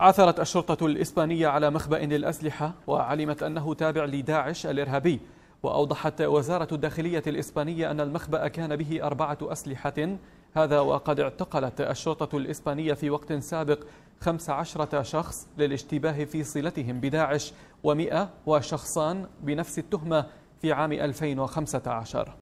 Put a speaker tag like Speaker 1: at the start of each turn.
Speaker 1: عثرت الشرطة الإسبانية على مخبأ للأسلحة وعلمت أنه تابع لداعش الإرهابي وأوضحت وزارة الداخلية الإسبانية أن المخبأ كان به أربعة أسلحة هذا وقد اعتقلت الشرطة الإسبانية في وقت سابق 15 شخص للاشتباه في صلتهم بداعش و وشخصان بنفس التهمة في عام 2015